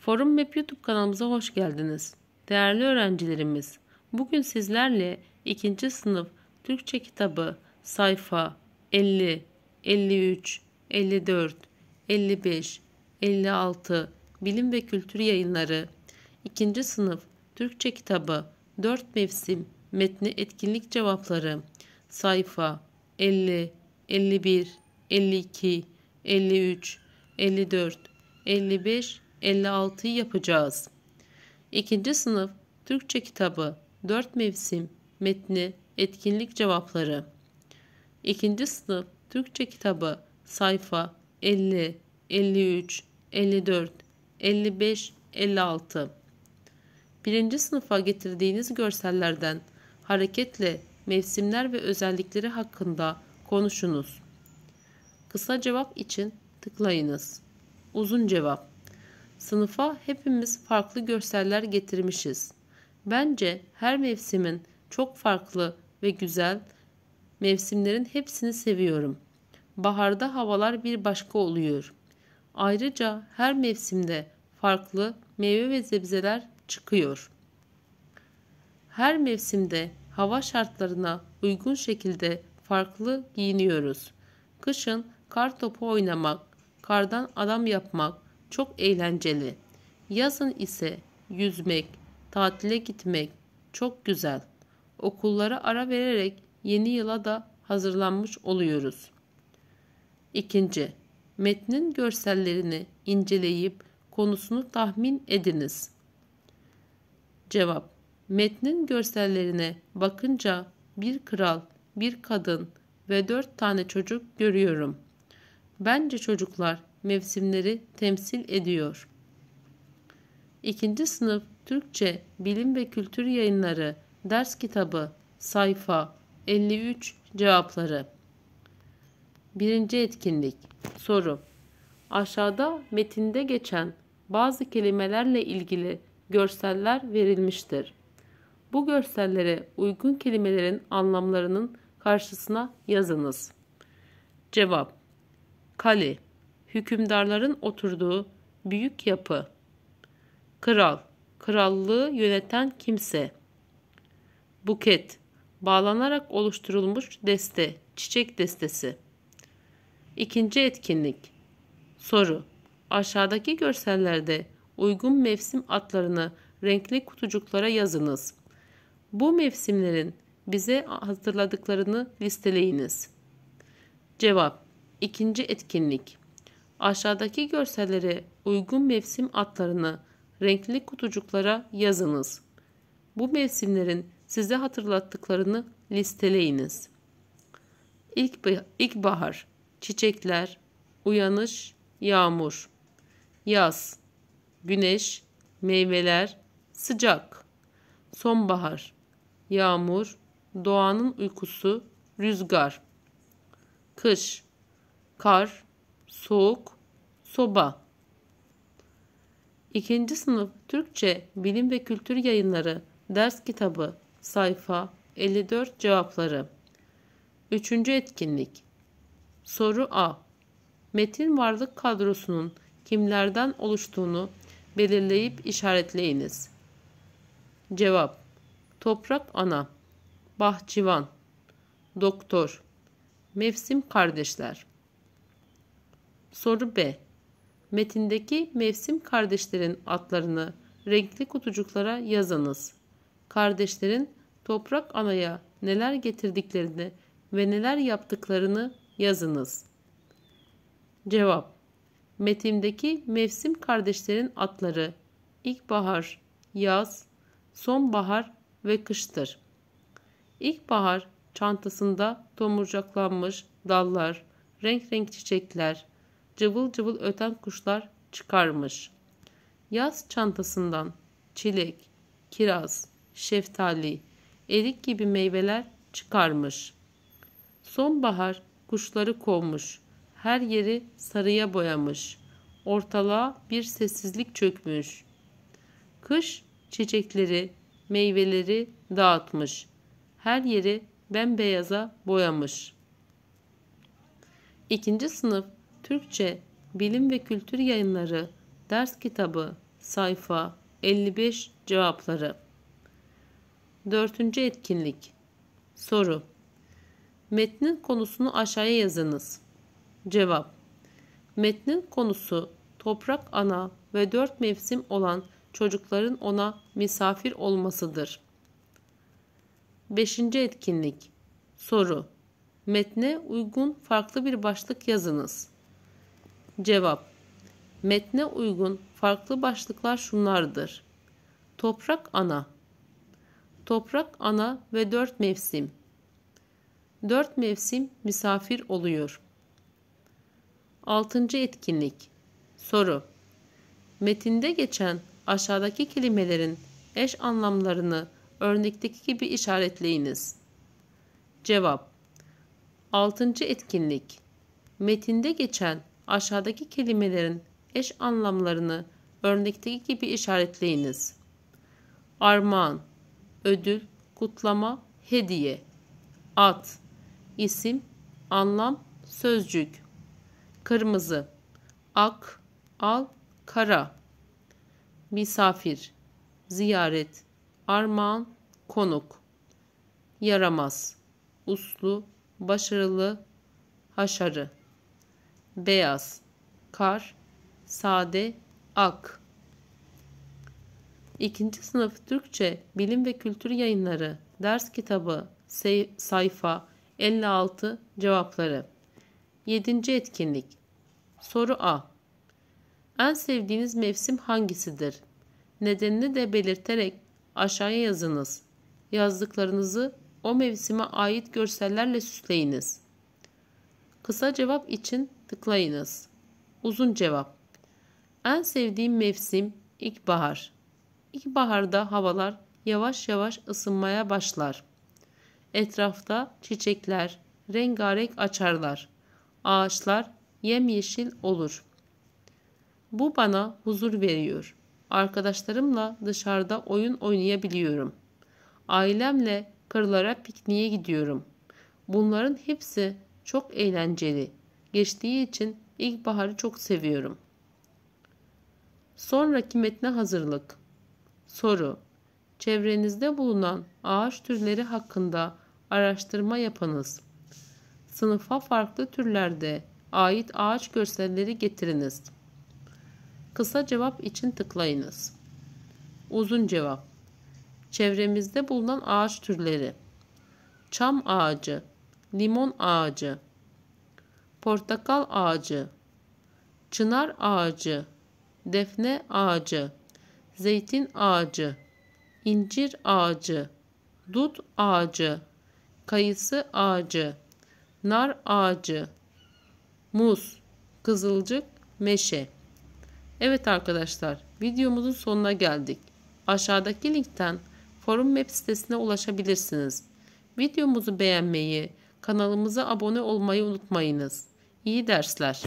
Forum Map YouTube kanalımıza hoş geldiniz. Değerli öğrencilerimiz, bugün sizlerle 2. sınıf Türkçe kitabı sayfa 50, 53, 54, 55, 56 Bilim ve Kültür Yayınları 2. sınıf Türkçe kitabı 4 mevsim metni etkinlik cevapları sayfa 50, 51, 52, 53, 54, 55 56'yı yapacağız. İkinci sınıf Türkçe kitabı 4 mevsim metni etkinlik cevapları. İkinci sınıf Türkçe kitabı sayfa 50, 53, 54, 55, 56. Birinci sınıfa getirdiğiniz görsellerden hareketle mevsimler ve özellikleri hakkında konuşunuz. Kısa cevap için tıklayınız. Uzun cevap Sınıfa hepimiz farklı görseller getirmişiz. Bence her mevsimin çok farklı ve güzel mevsimlerin hepsini seviyorum. Baharda havalar bir başka oluyor. Ayrıca her mevsimde farklı meyve ve sebzeler çıkıyor. Her mevsimde hava şartlarına uygun şekilde farklı giyiniyoruz. Kışın kar topu oynamak, kardan adam yapmak, çok eğlenceli. Yazın ise yüzmek, tatile gitmek çok güzel. Okullara ara vererek yeni yıla da hazırlanmış oluyoruz. İkinci, metnin görsellerini inceleyip konusunu tahmin ediniz. Cevap Metnin görsellerine bakınca bir kral, bir kadın ve dört tane çocuk görüyorum. Bence çocuklar mevsimleri temsil ediyor. İkinci sınıf Türkçe Bilim ve Kültür Yayınları ders kitabı sayfa 53 cevapları. Birinci etkinlik soru. Aşağıda metinde geçen bazı kelimelerle ilgili görseller verilmiştir. Bu görsellere uygun kelimelerin anlamlarının karşısına yazınız. Cevap Kale hükümdarların oturduğu büyük yapı. Kral, krallığı yöneten kimse. Buket, bağlanarak oluşturulmuş deste, çiçek destesi. İkinci etkinlik. Soru. Aşağıdaki görsellerde uygun mevsim atlarını renkli kutucuklara yazınız. Bu mevsimlerin bize hazırladıklarını listeleyiniz. Cevap. İkinci etkinlik. Aşağıdaki görselleri uygun mevsim adlarını renkli kutucuklara yazınız. Bu mevsimlerin size hatırlattıklarını listeleyiniz. İlk, ilkbahar, çiçekler, uyanış, yağmur. Yaz, güneş, meyveler, sıcak. Sonbahar, yağmur, doğanın uykusu, rüzgar. Kış, kar, soğuk, soba. İkinci sınıf Türkçe Bilim ve Kültür Yayınları ders kitabı sayfa 54 cevapları. Üçüncü etkinlik. Soru A. Metin varlık kadrosunun kimlerden oluştuğunu belirleyip işaretleyiniz. Cevap. Toprak ana, bahçıvan, doktor, mevsim kardeşler. Soru B. Metindeki mevsim kardeşlerin adlarını renkli kutucuklara yazınız. Kardeşlerin toprak anaya neler getirdiklerini ve neler yaptıklarını yazınız. Cevap Metindeki mevsim kardeşlerin adları ilkbahar, yaz, sonbahar ve kıştır. İlkbahar çantasında tomurcaklanmış dallar, renk renk çiçekler, cıvıl cıvıl öten kuşlar çıkarmış. Yaz çantasından çilek, kiraz, şeftali, erik gibi meyveler çıkarmış. Sonbahar kuşları kovmuş. Her yeri sarıya boyamış. Ortalığa bir sessizlik çökmüş. Kış çiçekleri, meyveleri dağıtmış. Her yeri bembeyaza boyamış. İkinci sınıf Türkçe Bilim ve Kültür Yayınları Ders Kitabı Sayfa 55 Cevapları 4. Etkinlik Soru Metnin konusunu aşağıya yazınız. Cevap Metnin konusu toprak ana ve dört mevsim olan çocukların ona misafir olmasıdır. 5. Etkinlik Soru Metne uygun farklı bir başlık yazınız. Cevap Metne uygun farklı başlıklar şunlardır. Toprak ana Toprak ana ve dört mevsim Dört mevsim misafir oluyor. Altıncı etkinlik Soru Metinde geçen aşağıdaki kelimelerin eş anlamlarını örnekteki gibi işaretleyiniz. Cevap 6. etkinlik Metinde geçen aşağıdaki kelimelerin eş anlamlarını örnekteki gibi işaretleyiniz. Armağan, ödül, kutlama, hediye, at, isim, anlam, sözcük, kırmızı, ak, al, kara, misafir, ziyaret, armağan, konuk, yaramaz, uslu, başarılı, haşarı beyaz, kar, sade, ak. İkinci sınıf Türkçe Bilim ve Kültür Yayınları Ders Kitabı Sayfa 56 Cevapları 7. Etkinlik Soru A En sevdiğiniz mevsim hangisidir? Nedenini de belirterek aşağıya yazınız. Yazdıklarınızı o mevsime ait görsellerle süsleyiniz. Kısa cevap için tıklayınız. Uzun cevap. En sevdiğim mevsim ilkbahar. İlkbaharda havalar yavaş yavaş ısınmaya başlar. Etrafta çiçekler rengarenk açarlar. Ağaçlar yemyeşil olur. Bu bana huzur veriyor. Arkadaşlarımla dışarıda oyun oynayabiliyorum. Ailemle kırlara pikniğe gidiyorum. Bunların hepsi çok eğlenceli. Geçtiği için ilkbaharı çok seviyorum. Sonraki metne hazırlık. Soru. Çevrenizde bulunan ağaç türleri hakkında araştırma yapınız. Sınıfa farklı türlerde ait ağaç görselleri getiriniz. Kısa cevap için tıklayınız. Uzun cevap. Çevremizde bulunan ağaç türleri. Çam ağacı limon ağacı, portakal ağacı, çınar ağacı, defne ağacı, zeytin ağacı, incir ağacı, dut ağacı, kayısı ağacı, nar ağacı, muz, kızılcık, meşe. Evet arkadaşlar videomuzun sonuna geldik. Aşağıdaki linkten forum web sitesine ulaşabilirsiniz. Videomuzu beğenmeyi, Kanalımıza abone olmayı unutmayınız. İyi dersler.